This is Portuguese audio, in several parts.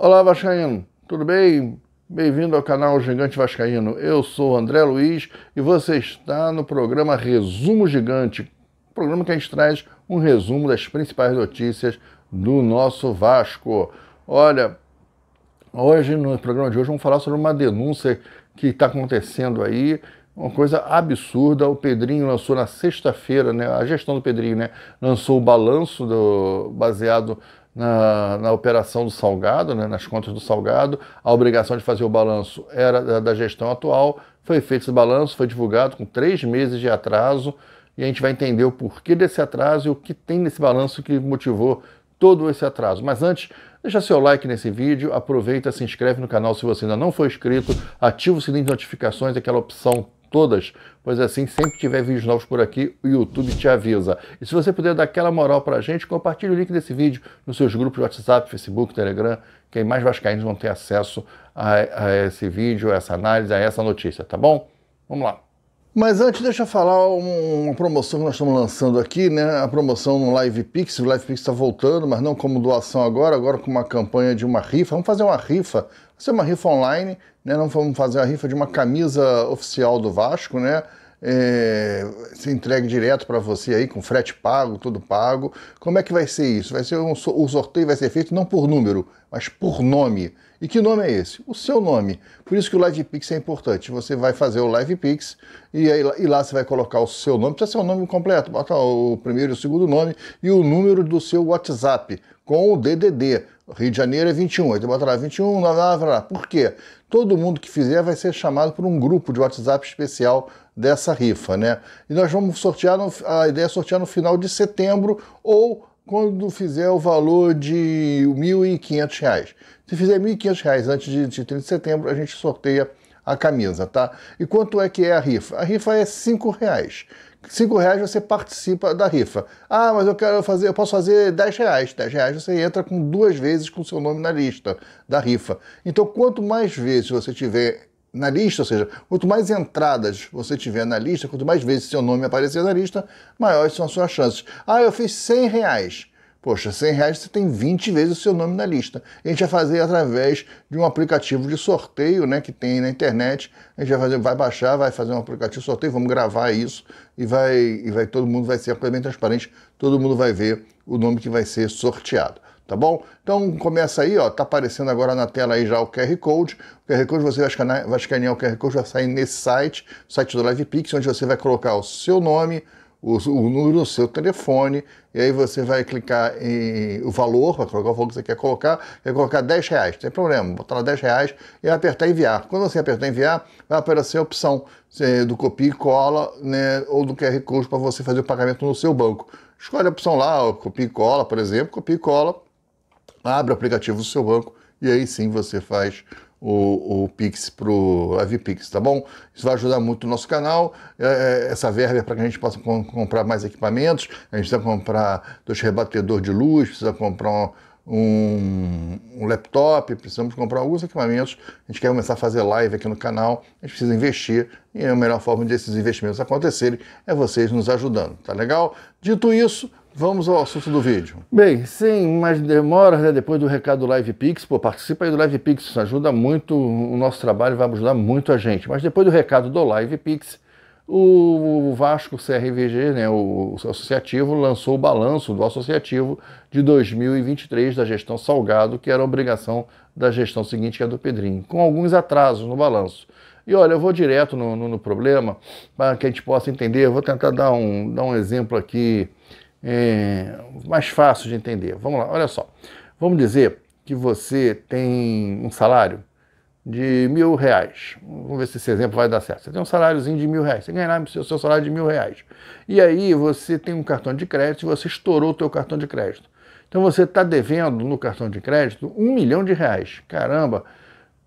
Olá, Vascaíno, tudo bem? Bem-vindo ao canal Gigante Vascaíno. Eu sou André Luiz e você está no programa Resumo Gigante, programa que a gente traz um resumo das principais notícias do nosso Vasco. Olha, hoje no programa de hoje vamos falar sobre uma denúncia que está acontecendo aí uma coisa absurda. O Pedrinho lançou na sexta-feira, né? A gestão do Pedrinho, né? Lançou o balanço do, baseado na, na operação do Salgado, né, nas contas do Salgado, a obrigação de fazer o balanço era da, da gestão atual, foi feito esse balanço, foi divulgado com três meses de atraso, e a gente vai entender o porquê desse atraso e o que tem nesse balanço que motivou todo esse atraso. Mas antes, deixa seu like nesse vídeo, aproveita, se inscreve no canal se você ainda não for inscrito, ativa o sininho de notificações, aquela opção todas, pois assim, sempre tiver vídeos novos por aqui, o YouTube te avisa. E se você puder dar aquela moral pra gente, compartilhe o link desse vídeo nos seus grupos de WhatsApp, Facebook, Telegram, que aí mais vascaínos vão ter acesso a, a esse vídeo, a essa análise, a essa notícia, tá bom? Vamos lá. Mas antes, deixa eu falar uma promoção que nós estamos lançando aqui, né? A promoção no Live Pix. O Live Pix está voltando, mas não como doação agora, agora com uma campanha de uma rifa. Vamos fazer uma rifa, vai ser uma rifa online, né? Não vamos fazer a rifa de uma camisa oficial do Vasco, né? É, se entregue direto para você aí, com frete pago, tudo pago. Como é que vai ser isso? Vai ser um, o sorteio vai ser feito não por número, mas por nome. E que nome é esse? O seu nome. Por isso que o Live Pix é importante. Você vai fazer o Live Pix e, aí, e lá você vai colocar o seu nome. Precisa ser o nome completo. Bota o primeiro e o segundo nome e o número do seu WhatsApp com o DDD. Rio de Janeiro é 21. Aí você bota lá 21, lá, lá, lá. Por quê? Todo mundo que fizer vai ser chamado por um grupo de WhatsApp especial dessa rifa, né? E nós vamos sortear, no, a ideia é sortear no final de setembro ou quando fizer o valor de R$ 1.500. Se fizer R$ 1.500 antes de, 30 de setembro, a gente sorteia a camisa, tá? E quanto é que é a rifa? A rifa é R$ 5,00. R$ 5,00 você participa da rifa. Ah, mas eu quero fazer, eu posso fazer R$ 10,00. R$ 10,00 você entra com duas vezes com seu nome na lista da rifa. Então, quanto mais vezes você tiver na lista, ou seja, quanto mais entradas você tiver na lista, quanto mais vezes seu nome aparecer na lista, maiores são as suas chances. Ah, eu fiz 100 reais. Poxa, 100 reais você tem 20 vezes o seu nome na lista. A gente vai fazer através de um aplicativo de sorteio né, que tem na internet. A gente vai, fazer, vai baixar, vai fazer um aplicativo de sorteio, vamos gravar isso e vai, e vai todo mundo vai ser completamente transparente, todo mundo vai ver o nome que vai ser sorteado tá bom? Então começa aí, ó, tá aparecendo agora na tela aí já o QR Code. O QR Code você vai escanear, vai escanear o QR Code, vai sair nesse site, site do LivePix, onde você vai colocar o seu nome, o, o, número do seu telefone, e aí você vai clicar em o valor, vai colocar o valor que você quer colocar, vai colocar 10 reais, não tem problema, botar lá 10 reais e apertar enviar. Quando você apertar enviar, vai aparecer a opção eh, do copia e cola, né, ou do QR Code para você fazer o pagamento no seu banco. Escolhe a opção lá, copia e cola, por exemplo, copia e cola, abre o aplicativo do seu banco e aí sim você faz o, o Pix para o AviPix, tá bom? Isso vai ajudar muito o nosso canal. É, é essa verba é para que a gente possa com, comprar mais equipamentos. A gente precisa comprar dois rebatedores de luz, precisa comprar um, um, laptop, precisamos comprar alguns equipamentos. A gente quer começar a fazer live aqui no canal. A gente precisa investir e a melhor forma desses investimentos acontecerem é vocês nos ajudando, tá legal? Dito isso, Vamos ao assunto do vídeo. Bem, sem mais demoras, né, depois do recado do Live Pix, pô, participa aí do Live Pix, ajuda muito o nosso trabalho, vai ajudar muito a gente. Mas depois do recado do Live Pix, o Vasco CRVG, né, o associativo, lançou o balanço do associativo de 2023 da gestão Salgado, que era obrigação da gestão seguinte, que é do Pedrinho, com alguns atrasos no balanço. E olha, eu vou direto no, no, no problema para que a gente possa entender. Eu vou tentar dar um, dar um exemplo aqui é, mais fácil de entender. Vamos lá, olha só. Vamos dizer que você tem um salário de mil reais. Vamos ver se esse exemplo vai dar certo. Você tem um saláriozinho de mil reais. Você ganhará o seu salário é de mil reais. E aí você tem um cartão de crédito e você estourou o teu cartão de crédito. Então você está devendo no cartão de crédito um milhão de reais. Caramba,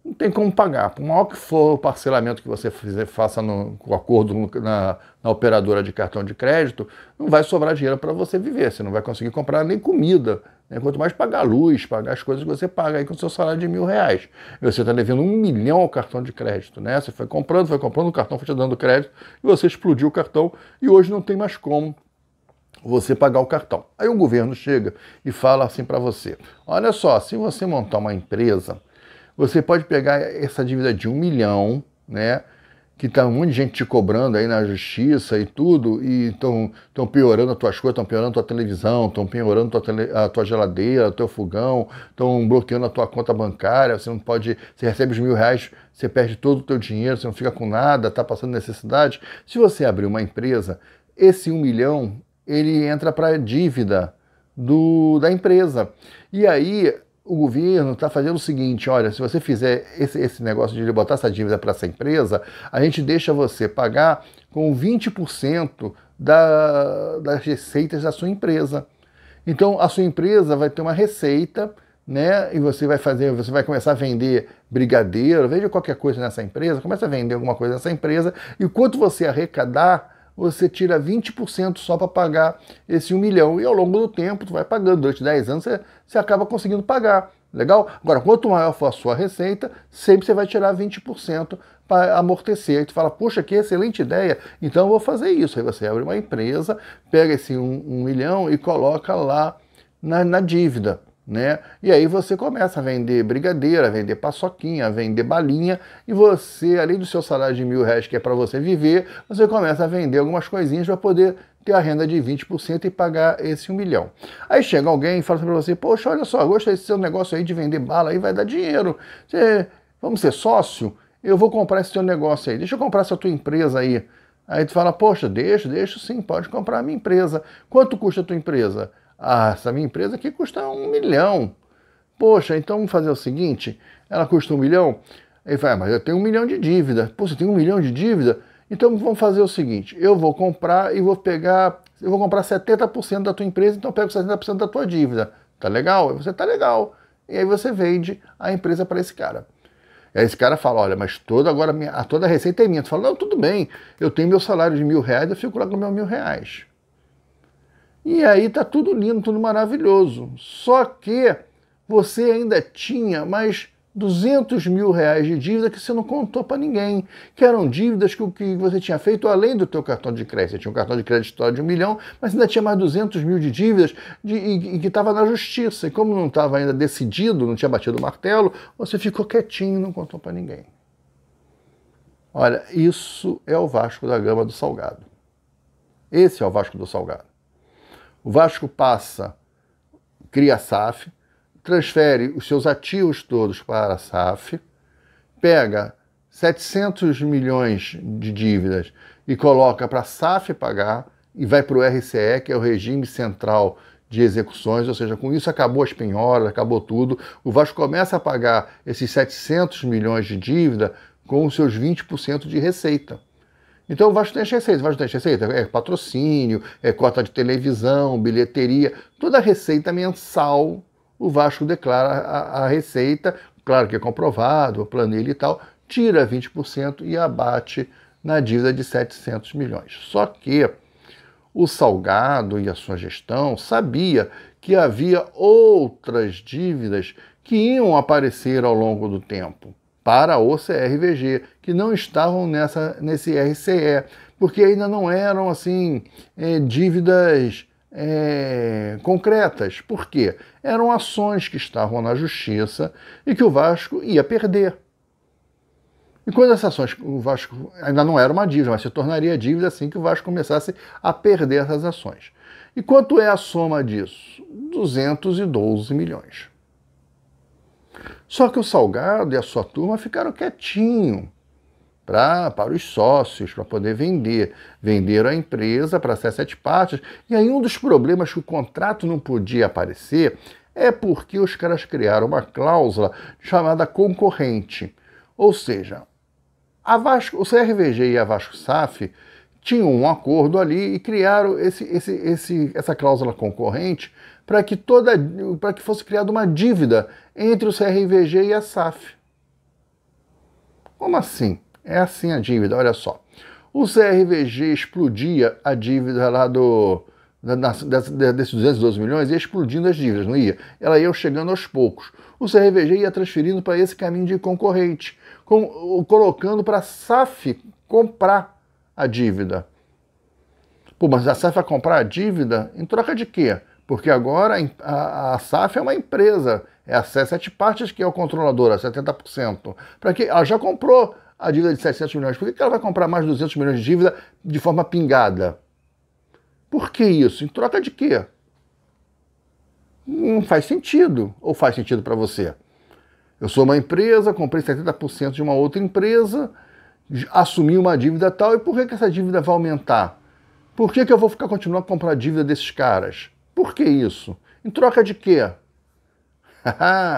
não tem como pagar. Por maior que for o parcelamento que você fizer, faça no, acordo na, na, operadora de cartão de crédito, não vai sobrar dinheiro para você viver. Você não vai conseguir comprar nem comida. Né? Quanto mais pagar luz, pagar as coisas que você paga aí com o seu salário de mil reais. Você está devendo um milhão ao cartão de crédito. Né? Você foi comprando, foi comprando, o cartão foi te dando crédito e você explodiu o cartão e hoje não tem mais como você pagar o cartão. Aí o governo chega e fala assim para você: olha só, se você montar uma empresa você pode pegar essa dívida de um milhão, né? Que tá um monte de gente te cobrando aí na justiça e tudo, e estão piorando as tuas coisas, estão piorando a tua televisão, estão piorando a tua, tele, a tua geladeira, o teu fogão, estão bloqueando a tua conta bancária, você não pode. Você recebe os mil reais, você perde todo o teu dinheiro, você não fica com nada, está passando necessidade. Se você abrir uma empresa, esse um milhão ele entra para a dívida do, da empresa. E aí o governo está fazendo o seguinte: olha, se você fizer esse, esse negócio de botar essa dívida para essa empresa, a gente deixa você pagar com 20% da, das receitas da sua empresa. Então a sua empresa vai ter uma receita, né? E você vai fazer, você vai começar a vender brigadeiro, veja qualquer coisa nessa empresa, começa a vender alguma coisa nessa empresa, e quanto você arrecadar você tira 20% só para pagar esse 1 milhão. E ao longo do tempo, você vai pagando, durante 10 anos, você, você acaba conseguindo pagar. Legal? Agora, quanto maior for a sua receita, sempre você vai tirar 20% para amortecer. E tu fala, poxa, que excelente ideia, então eu vou fazer isso. Aí você abre uma empresa, pega esse 1 um, um milhão e coloca lá na, na dívida né? E aí você começa a vender brigadeira, a vender paçoquinha, a vender balinha, e você, além do seu salário de mil reais que é para você viver, você começa a vender algumas coisinhas para poder ter a renda de 20% e pagar esse um milhão. Aí chega alguém e fala para você, poxa, olha só, gostei desse seu negócio aí de vender bala, aí vai dar dinheiro, você, vamos ser sócio? Eu vou comprar esse seu negócio aí, deixa eu comprar essa tua empresa aí. Aí tu fala, poxa, deixa, deixa sim, pode comprar a minha empresa. Quanto custa a tua empresa? Ah, essa minha empresa aqui custa um milhão. Poxa, então vamos fazer o seguinte: ela custa um milhão? Ele fala, ah, mas eu tenho um milhão de dívida. Pô, você tem um milhão de dívida? Então vamos fazer o seguinte: eu vou comprar e vou pegar. Eu vou comprar 70% da tua empresa, então eu pego 70% da tua dívida. Tá legal? Você tá legal. E aí você vende a empresa para esse cara. E aí esse cara fala: olha, mas toda agora minha, toda a receita é minha. Tu fala, não, tudo bem, eu tenho meu salário de mil reais, eu fico lá com meus mil reais. E aí tá tudo lindo, tudo maravilhoso. Só que você ainda tinha mais 200 mil reais de dívida que você não contou para ninguém, que eram dívidas que, que você tinha feito além do teu cartão de crédito. Você tinha um cartão de crédito de um milhão, mas ainda tinha mais 200 mil de dívidas de, e, e que estava na justiça. E como não estava ainda decidido, não tinha batido o martelo, você ficou quietinho e não contou para ninguém. Olha, isso é o Vasco da Gama do Salgado. Esse é o Vasco do Salgado. O Vasco passa, cria a SAF, transfere os seus ativos todos para a SAF, pega 700 milhões de dívidas e coloca para a SAF pagar e vai para o RCE, que é o regime central de execuções, ou seja, com isso acabou as penhoras, acabou tudo. O Vasco começa a pagar esses 700 milhões de dívida com os seus 20% de receita. Então o Vasco tem as receitas. O Vasco tem as receitas, é patrocínio, é cota de televisão, bilheteria, toda a receita mensal o Vasco declara a, a receita, claro que é comprovado, a planilha e tal, tira 20% e abate na dívida de 700 milhões. Só que o Salgado e a sua gestão sabia que havia outras dívidas que iam aparecer ao longo do tempo para o CRVG, que não estavam nessa, nesse RCE, porque ainda não eram assim é, dívidas é, concretas. Por quê? Eram ações que estavam na justiça e que o Vasco ia perder. E quando essas ações, o Vasco ainda não era uma dívida, mas se tornaria dívida assim que o Vasco começasse a perder essas ações. E quanto é a soma disso? 212 milhões. Só que o Salgado e a sua turma ficaram quietinho pra, para os sócios, para poder vender. Venderam a empresa para ser sete partes. E aí um dos problemas que o contrato não podia aparecer é porque os caras criaram uma cláusula chamada concorrente. Ou seja, a Vasco, o CRVG e a Vasco SAF tinham um acordo ali e criaram esse, esse, esse, essa cláusula concorrente para que toda para que fosse criada uma dívida entre o CRVG e a SAF. Como assim? É assim a dívida, olha só. O CRVG explodia a dívida lá do desses 212 milhões ia explodindo as dívidas, não ia? Ela ia chegando aos poucos. O CRVG ia transferindo para esse caminho de concorrente, com, colocando para a SAF comprar a dívida. Pô, mas a SAF vai comprar a dívida em troca de quê? porque agora a, a SAF é uma empresa, é a sete partes que é o controlador, a 70%. Para que ela já comprou a dívida de 700 milhões, por que, ela vai comprar mais 200 milhões de dívida de forma pingada? Por que isso? Em troca de quê? Não faz sentido. Ou faz sentido para você? Eu sou uma empresa, comprei 70% de uma outra empresa, assumi uma dívida tal, e por que, que essa dívida vai aumentar? Por que, que eu vou ficar continuando a comprar dívida desses caras? Por que isso? Em troca de quê?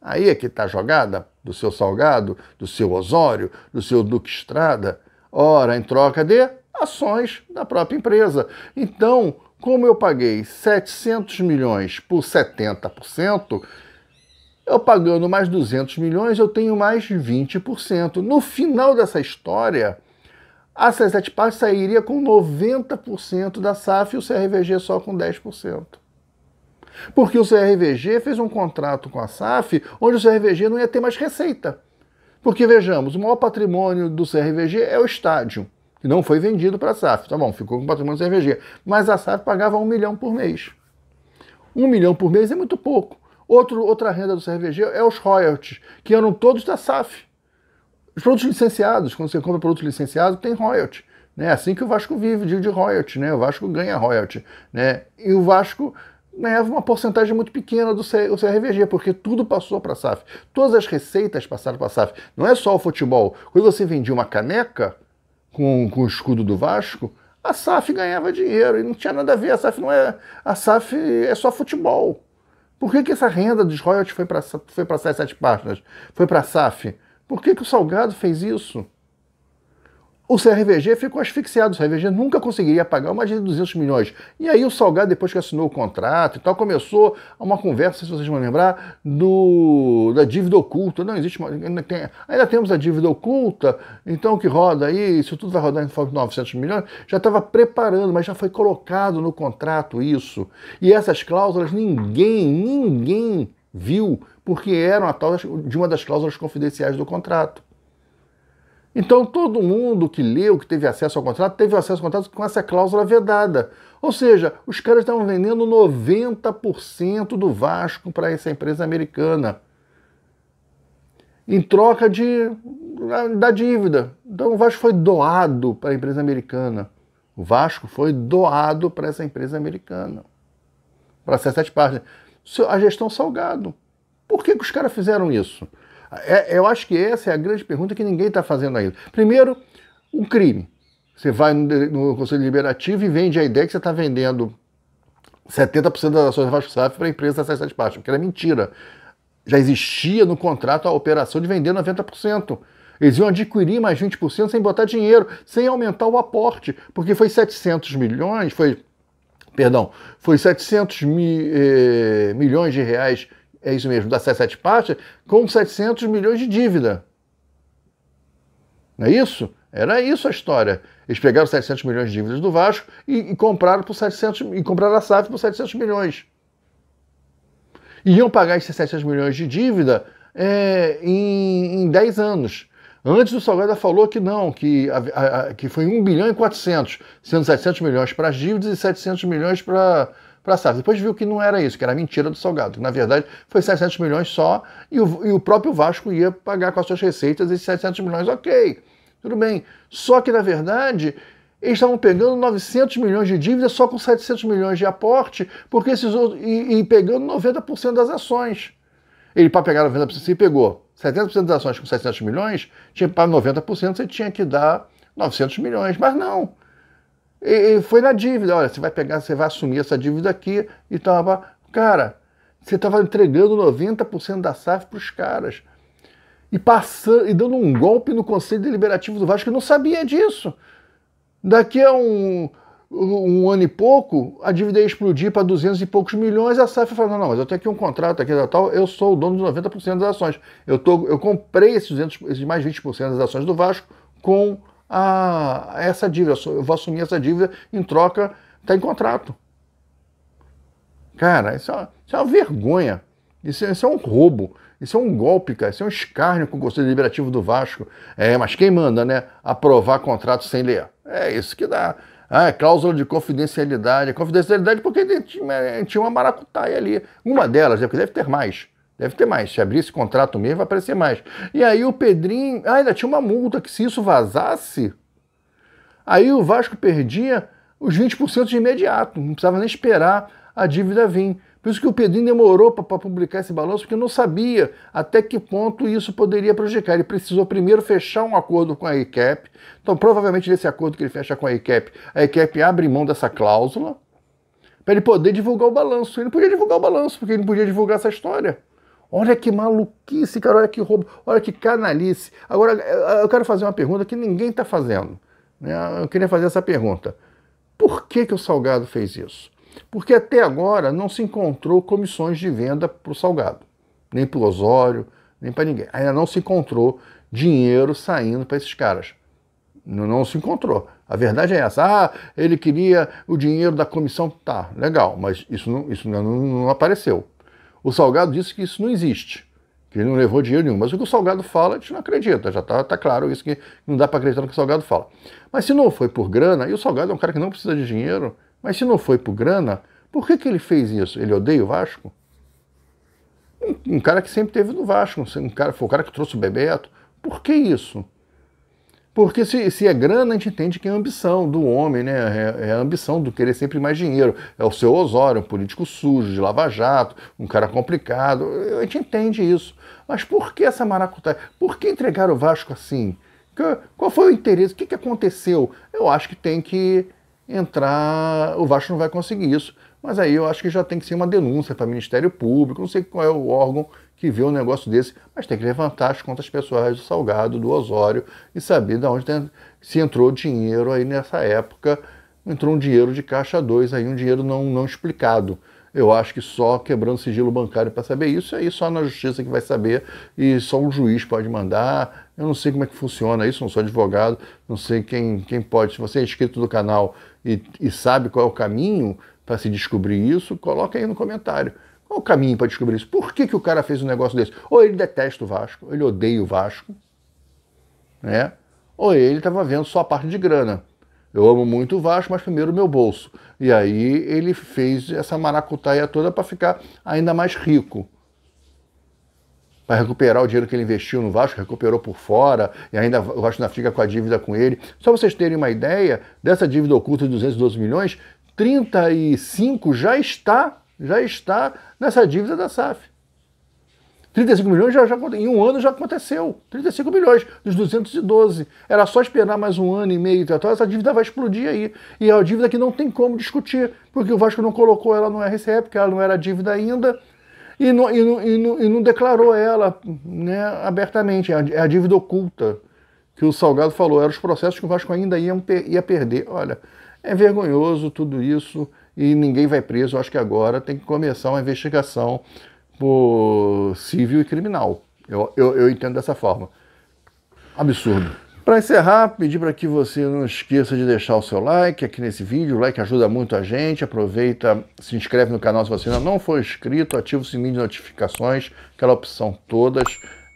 Aí é que está a jogada do seu Salgado, do seu Osório, do seu Duque Estrada. Ora, em troca de ações da própria empresa. Então, como eu paguei 700 milhões por 70%, eu pagando mais 200 milhões, eu tenho mais 20%. No final dessa história, a C7 Pass sairia com 90% da SAF e o CRVG só com 10%. Porque o CRVG fez um contrato com a SAF onde o CRVG não ia ter mais receita. Porque, vejamos, o maior patrimônio do CRVG é o estádio, que não foi vendido para a SAF. Tá bom, ficou com o patrimônio do CRVG. Mas a SAF pagava um milhão por mês. Um milhão por mês é muito pouco. Outro, outra renda do CRVG é os royalties, que eram todos da SAF. Os produtos licenciados, quando você compra produtos licenciados, tem royalty. Né? Assim que o Vasco vive, de royalty, né? O Vasco ganha royalty. Né? E o Vasco ganhava uma porcentagem muito pequena do CRVG, porque tudo passou para a SAF. Todas as receitas passaram para a SAF. Não é só o futebol. Quando você vendia uma caneca com, com o escudo do Vasco, a SAF ganhava dinheiro e não tinha nada a ver. A SAF não é. A SAF é só futebol. Por que, que essa renda dos royalties foi para foi a Sete Partners? Foi para a SAF? Por que, que o Salgado fez isso? O CRVG ficou asfixiado, o CRVG nunca conseguiria pagar mais de 200 milhões. E aí o Salgado, depois que assinou o contrato e tal, começou uma conversa, se vocês vão lembrar, do, da dívida oculta. Não existe, ainda, tem, ainda temos a dívida oculta, então o que roda aí, isso tudo vai rodar em forma de 900 milhões, já estava preparando, mas já foi colocado no contrato isso. E essas cláusulas ninguém, ninguém viu, porque eram a tal de uma das cláusulas confidenciais do contrato. Então todo mundo que leu, que teve acesso ao contrato, teve acesso ao contrato com essa cláusula vedada. Ou seja, os caras estavam vendendo 90% do Vasco para essa empresa americana. Em troca de, ah, da dívida. Então o Vasco foi doado para a empresa americana. O Vasco foi doado para essa empresa americana. Para sete páginas. A gestão Salgado. Por que, que os caras fizeram isso? É, eu acho que essa é a grande pergunta que ninguém está fazendo ainda. Primeiro, um crime. Você vai no, no Conselho Liberativo e vende a ideia que você está vendendo 70% das ações da Vasco SAF para a empresa da Sete Partes, porque era mentira. Já existia no contrato a operação de vender 90%. Eles iam adquirir mais 20% sem botar dinheiro, sem aumentar o aporte, porque foi 700 milhões, foi, perdão, foi 700 mi, eh, milhões de reais é isso mesmo, da C7 Partes, com 700 milhões de dívida. Não é isso? Era isso a história. Eles pegaram 700 milhões de dívidas do Vasco e, e compraram por 700 e compraram a SAF por 700 milhões. E iam pagar esses 700 milhões de dívida é, em, em 10 anos. Antes o Salgado falou que não, que, a, a, que foi 1 bilhão e 400, sendo 700 milhões para as dívidas e 700 milhões para para SAF. Depois viu que não era isso, que era mentira do Salgado. Na verdade, foi 700 milhões só e o, e o próprio Vasco ia pagar com as suas receitas esses 700 milhões. Ok, tudo bem. Só que, na verdade, eles estavam pegando 900 milhões de dívida só com 700 milhões de aporte, porque esses outros, e, e pegando 90% das ações. Ele, para pegar 90%, se pegou 70% das ações com 700 milhões, tinha para 90% você tinha que dar 900 milhões. Mas não, e, e foi na dívida, olha, você vai pegar, você vai assumir essa dívida aqui e tava, cara, você estava entregando 90% da SAF para os caras. E passando e dando um golpe no Conselho Deliberativo do Vasco, que não sabia disso. Daqui a um, um ano e pouco, a dívida ia explodir para 200 e poucos milhões, a SAF falou, não, não, mas eu tenho aqui um contrato aqui da tal, eu sou o dono dos 90% das ações. Eu, tô, eu comprei esses, 200, esses mais 20% das ações do Vasco com a, essa dívida, eu vou assumir essa dívida em troca, está em contrato. Cara, isso é, uma, isso é uma vergonha. Isso, é, isso, é um roubo. Isso é um golpe, cara. Isso é um escárnio com o Conselho Deliberativo do Vasco. É, mas quem manda, né? Aprovar contrato sem ler. É isso que dá. Ah, é cláusula de confidencialidade. Confidencialidade porque tinha uma maracutaia ali. Uma delas, né? Porque deve ter mais. Deve ter mais. Se abrir esse contrato mesmo, vai aparecer mais. E aí o Pedrinho. Ah, ainda tinha uma multa que se isso vazasse, aí o Vasco perdia os 20% de imediato. Não precisava nem esperar a dívida vir. Por isso que o Pedrinho demorou para publicar esse balanço, porque não sabia até que ponto isso poderia prejudicar. Ele precisou primeiro fechar um acordo com a ICAP. Então, provavelmente, nesse acordo que ele fecha com a ICAP, a ICAP abre mão dessa cláusula para ele poder divulgar o balanço. Ele não podia divulgar o balanço, porque ele não podia divulgar essa história. Olha que maluquice, cara, olha que roubo, olha que canalice. Agora, eh, eu quero fazer uma pergunta que ninguém está fazendo. Né? Eu queria fazer essa pergunta. Por que, que o Salgado fez isso? Porque até agora não se encontrou comissões de venda para o Salgado, nem para o Osório, nem para ninguém. Ainda não se encontrou dinheiro saindo para esses caras. Não, não se encontrou. A verdade é essa. Ah, ele queria o dinheiro da comissão. Tá, legal, mas isso não, isso não, não apareceu. O Salgado disse que isso não existe, que ele não levou dinheiro nenhum. Mas o que o Salgado fala, a gente não acredita, já está tá claro isso, que não dá para acreditar no que o Salgado fala. Mas se não foi por grana, e o Salgado é um cara que não precisa de dinheiro, mas se não foi por grana, por que, que ele fez isso? Ele odeia o Vasco? Um, um cara que sempre teve no Vasco, um cara, foi o cara que trouxe o Bebeto. Por que isso? Porque se, se é grana, a gente entende que é a ambição do homem, né? É, é, a ambição do querer sempre mais dinheiro. É o seu Osório, um político sujo, de lava-jato, um cara complicado. A gente entende isso. Mas por que essa maracutaia? Por que entregar o Vasco assim? Qual foi o interesse? O que, que aconteceu? Eu acho que tem que entrar. O Vasco não vai conseguir isso. Mas aí eu acho que já tem que ser uma denúncia para o Ministério Público, não sei qual é o órgão que vê um negócio desse, mas tem que levantar as contas pessoais do Salgado, do Osório e saber de onde tem, se entrou dinheiro aí nessa época. Entrou um dinheiro de caixa 2 aí, um dinheiro não, não explicado. Eu acho que só quebrando sigilo bancário para saber isso, aí só na justiça que vai saber e só um juiz pode mandar. Eu não sei como é que funciona isso, não sou advogado, não sei quem, quem pode. Se você é inscrito do canal e, e sabe qual é o caminho, para se descobrir isso, coloca aí no comentário. Qual o caminho para descobrir isso? Por que, que o cara fez um negócio desse? Ou ele detesta o Vasco, ou ele odeia o Vasco, né? Ou ele estava vendo só a parte de grana. Eu amo muito o Vasco, mas primeiro o meu bolso. E aí ele fez essa maracutaia toda para ficar ainda mais rico. Para recuperar o dinheiro que ele investiu no Vasco, recuperou por fora, e ainda o Vasco ainda fica com a dívida com ele. Só vocês terem uma ideia dessa dívida oculta de 212 milhões, 35 já está, já está nessa dívida da SAF. 35 milhões já, já, em um ano já aconteceu. 35 milhões dos 212. Era só esperar mais um ano e meio, tá? então essa dívida vai explodir aí. E é uma dívida que não tem como discutir, porque o Vasco não colocou ela no RCE, porque ela não era dívida ainda, e não, e não, e não, e não declarou ela né, abertamente. É a é dívida oculta que o Salgado falou, eram os processos que o Vasco ainda ia, ia perder. Olha, é vergonhoso tudo isso e ninguém vai preso. Eu acho que agora tem que começar uma investigação por civil e criminal. Eu, eu, eu entendo dessa forma. Absurdo. Para encerrar, pedir para que você não esqueça de deixar o seu like aqui nesse vídeo. O like ajuda muito a gente. Aproveita, se inscreve no canal se você ainda não for inscrito, ativa o sininho de notificações, aquela opção todas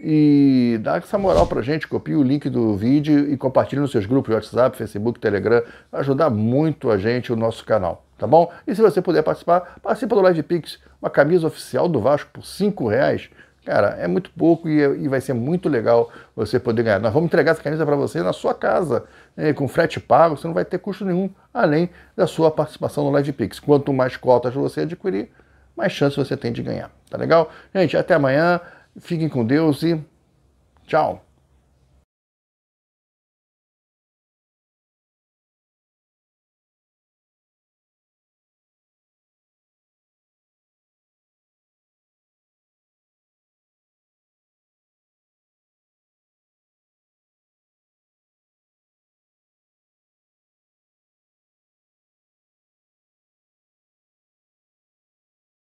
e dá essa moral pra gente, copie o link do vídeo e compartilhe nos seus grupos de WhatsApp, Facebook, Telegram, vai ajudar muito a gente o nosso canal, tá bom? E se você puder participar, participa do Live Pix, uma camisa oficial do Vasco por R$ reais. Cara, é muito pouco e, é, e, vai ser muito legal você poder ganhar. Nós vamos entregar essa camisa para você na sua casa, né, com frete pago, você não vai ter custo nenhum, além da sua participação no Live Pix. Quanto mais cotas você adquirir, mais chance você tem de ganhar, tá legal? Gente, até amanhã. Fiquem com Deus e tchau!